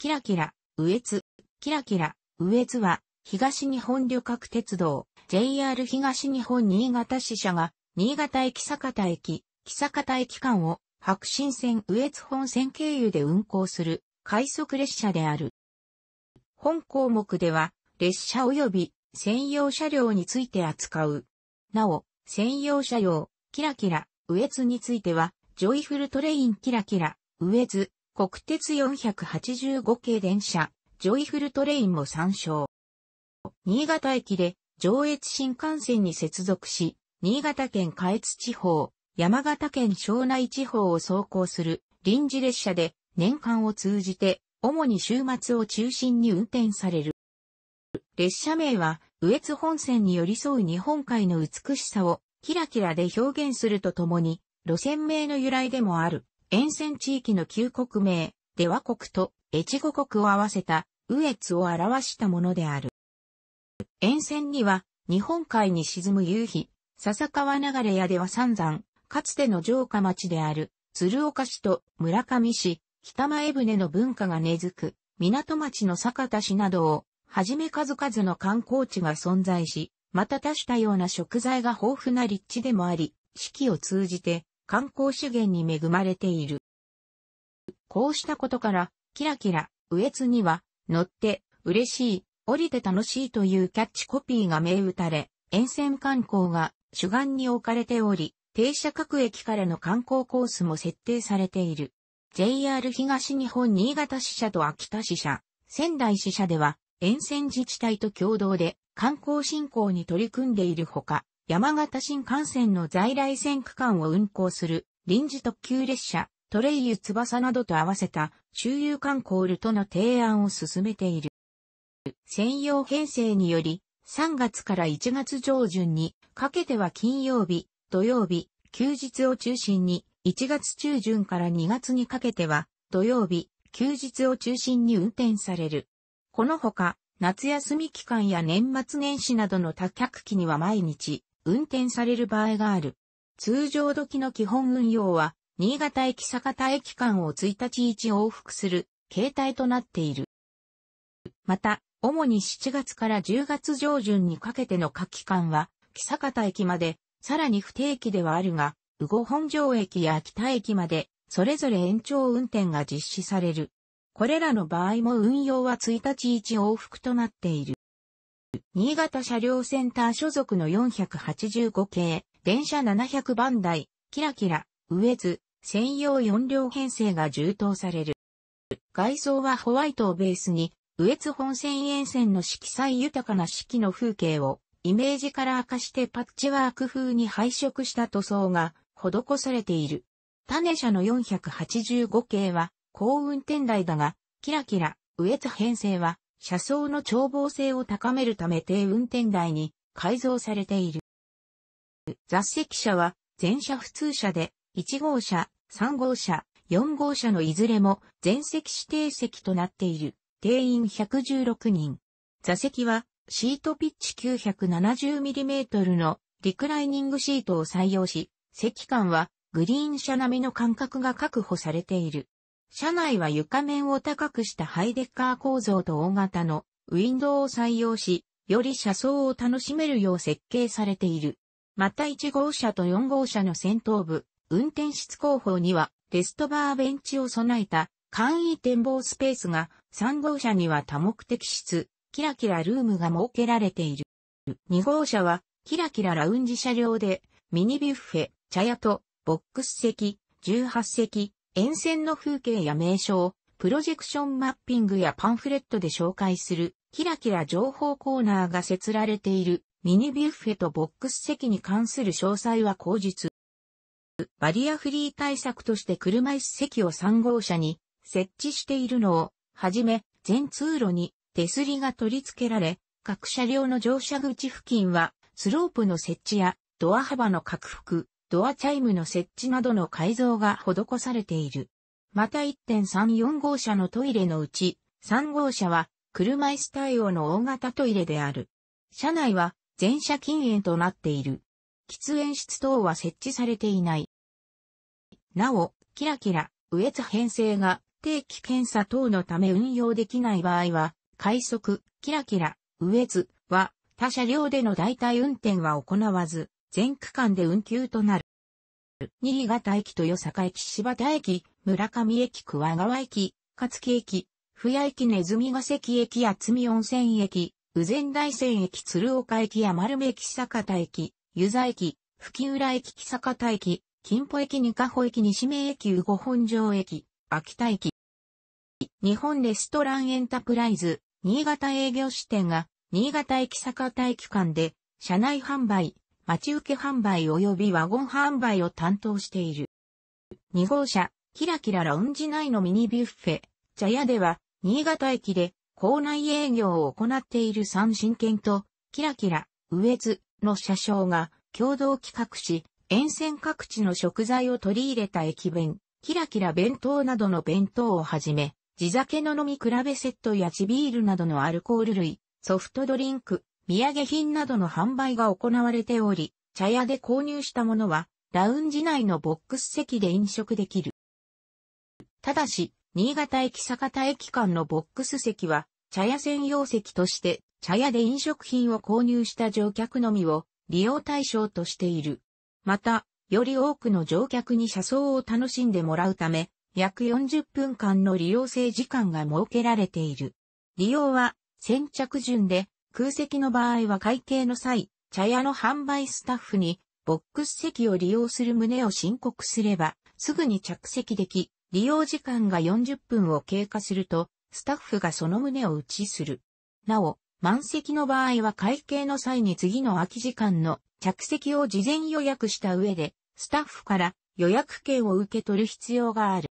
キラキラ、エツ、キラキラ、エ越は、東日本旅客鉄道、JR 東日本新潟支社が、新潟駅坂田駅、木坂田駅間を、白新線エツ本線経由で運行する、快速列車である。本項目では、列車及び専用車両について扱う。なお、専用車両、キラキラ、エツについては、ジョイフルトレインキラキラ、エ越、国鉄485系電車、ジョイフルトレインも参照。新潟駅で上越新幹線に接続し、新潟県下越地方、山形県庄内地方を走行する臨時列車で年間を通じて主に週末を中心に運転される。列車名は、羽越本線に寄り添う日本海の美しさをキラキラで表現するとともに、路線名の由来でもある。沿線地域の旧国名、出は、国と越後国を合わせた、羽越を表したものである。沿線には、日本海に沈む夕日、笹川流れ屋では三山、かつての城下町である、鶴岡市と村上市、北前船の文化が根付く、港町の坂田市などを、はじめ数々の観光地が存在し、また多種多様な食材が豊富な立地でもあり、四季を通じて観光資源に恵まれている。こうしたことから、キラキラ、エツには、乗って、嬉しい、降りて楽しいというキャッチコピーが銘打たれ、沿線観光が主眼に置かれており、停車各駅からの観光コースも設定されている。JR 東日本新潟支社と秋田支社、仙台支社では、沿線自治体と共同で観光振興に取り組んでいるほか、山形新幹線の在来線区間を運行する臨時特急列車、トレイユ翼などと合わせた周遊観光ルとの提案を進めている。専用編成により、3月から1月上旬にかけては金曜日、土曜日、休日を中心に、1月中旬から2月にかけては土曜日、休日を中心に運転される。このほか、夏休み期間や年末年始などの多客期には毎日、運転される場合がある。通常時の基本運用は、新潟駅坂田駅間を1日1往復する形態となっている。また、主に7月から10月上旬にかけての下期間は、木坂田駅まで、さらに不定期ではあるが、宇後本城駅や秋田駅まで、それぞれ延長運転が実施される。これらの場合も運用は1日1往復となっている。新潟車両センター所属の485系、電車700番台、キラキラ、上津、専用4両編成が充当される。外装はホワイトをベースに、上津本線沿線の色彩豊かな四季の風景を、イメージから明かしてパッチワーク風に配色した塗装が施されている。種車の485系は、高運転台だが、キラキラ、上津編成は、車窓の眺望性を高めるため低運転台に改造されている。雑席車は全車普通車で1号車、3号車、4号車のいずれも全席指定席となっている。定員116人。座席はシートピッチ 970mm のリクライニングシートを採用し、席間はグリーン車並みの間隔が確保されている。車内は床面を高くしたハイデッカー構造と大型のウィンドウを採用し、より車窓を楽しめるよう設計されている。また1号車と4号車の先頭部、運転室後方にはレストバーベンチを備えた簡易展望スペースが3号車には多目的室、キラキラルームが設けられている。2号車はキラキララウンジ車両でミニビュッフェ、茶屋とボックス席、18席、沿線の風景や名所プロジェクションマッピングやパンフレットで紹介するキラキラ情報コーナーが設られているミニビュッフェとボックス席に関する詳細は後日。バリアフリー対策として車椅子席を3号車に設置しているのを、はじめ全通路に手すりが取り付けられ、各車両の乗車口付近はスロープの設置やドア幅の拡幅、ドアチャイムの設置などの改造が施されている。また1.34号車のトイレのうち、3号車は車椅子対応の大型トイレである。車内は全車禁煙となっている。喫煙室等は設置されていない。なお、キラキラ、エ越編成が定期検査等のため運用できない場合は、快速、キラキラ、エ越は他車両での代替運転は行わず、全区間で運休となる。新潟駅と豊坂駅、柴田駅、村上駅、桑川駅、勝木駅、府谷駅、ズミヶ関駅、厚見温泉駅、宇前大山駅、鶴岡駅、山丸目駅、坂田駅、湯沢駅、吹浦駅、木坂田駅、金浦駅、二ヶ穂駅、西名駅、羽後本城駅、秋田駅。日本レストランエンタプライズ、新潟営業支店が、新潟駅坂田駅間で、車内販売、待ち受け販売及びワゴン販売を担当している。2号車、キラキララウンジ内のミニビュッフェ、茶屋では、新潟駅で、校内営業を行っている三神犬と、キラキラ、上津の車掌が共同企画し、沿線各地の食材を取り入れた駅弁、キラキラ弁当などの弁当をはじめ、地酒の飲み比べセットや地ビールなどのアルコール類、ソフトドリンク、土産品などの販売が行われており、茶屋で購入したものは、ラウンジ内のボックス席で飲食できる。ただし、新潟駅坂田駅間のボックス席は、茶屋専用席として、茶屋で飲食品を購入した乗客のみを利用対象としている。また、より多くの乗客に車窓を楽しんでもらうため、約40分間の利用制時間が設けられている。利用は先着順で空席の場合は会計の際、茶屋の販売スタッフに、ボックス席を利用する旨を申告すれば、すぐに着席でき、利用時間が40分を経過すると、スタッフがその旨を打ちする。なお、満席の場合は会計の際に次の空き時間の着席を事前予約した上で、スタッフから予約券を受け取る必要がある。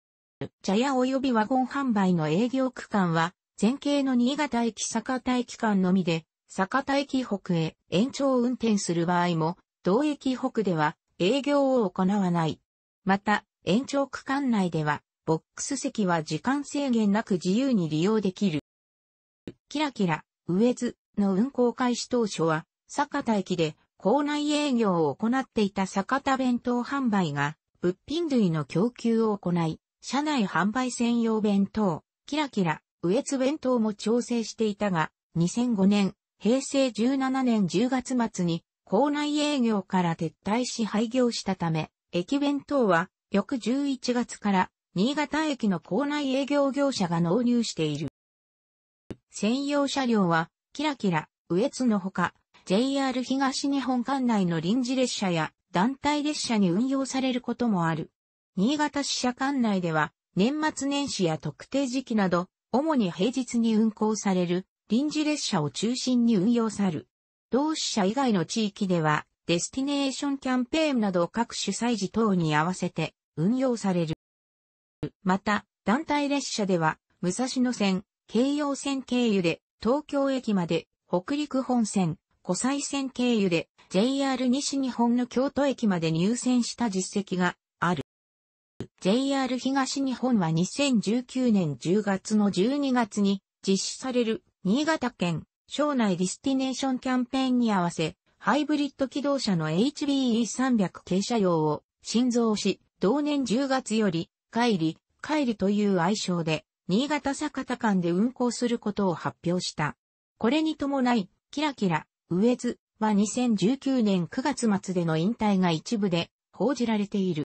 茶屋及びワゴン販売の営業区間は、全景の新潟駅酒田駅間のみで、酒田駅北へ延長運転する場合も、同駅北では営業を行わない。また、延長区間内では、ボックス席は時間制限なく自由に利用できる。キラキラ、上津の運行開始当初は、酒田駅で校内営業を行っていた酒田弁当販売が、物品類の供給を行い、車内販売専用弁当、キラキラ、エツ弁当も調整していたが、2005年、平成17年10月末に、校内営業から撤退し廃業したため、駅弁当は、翌11月から、新潟駅の校内営業業者が納入している。専用車両は、キラキラ、エツのほか、JR 東日本管内の臨時列車や団体列車に運用されることもある。新潟支社管内では、年末年始や特定時期など、主に平日に運行される臨時列車を中心に運用される。同支社以外の地域では、デスティネーションキャンペーンなど各主催時等に合わせて運用される。また、団体列車では、武蔵野線、京葉線経由で東京駅まで、北陸本線、湖西線経由で JR 西日本の京都駅まで入線した実績が JR 東日本は2019年10月の12月に実施される新潟県省内ディスティネーションキャンペーンに合わせ、ハイブリッド機動車の HBE300 軽車用を新造し、同年10月より、帰り、帰りという愛称で、新潟坂田間で運行することを発表した。これに伴い、キラキラ、エズは2019年9月末での引退が一部で報じられている。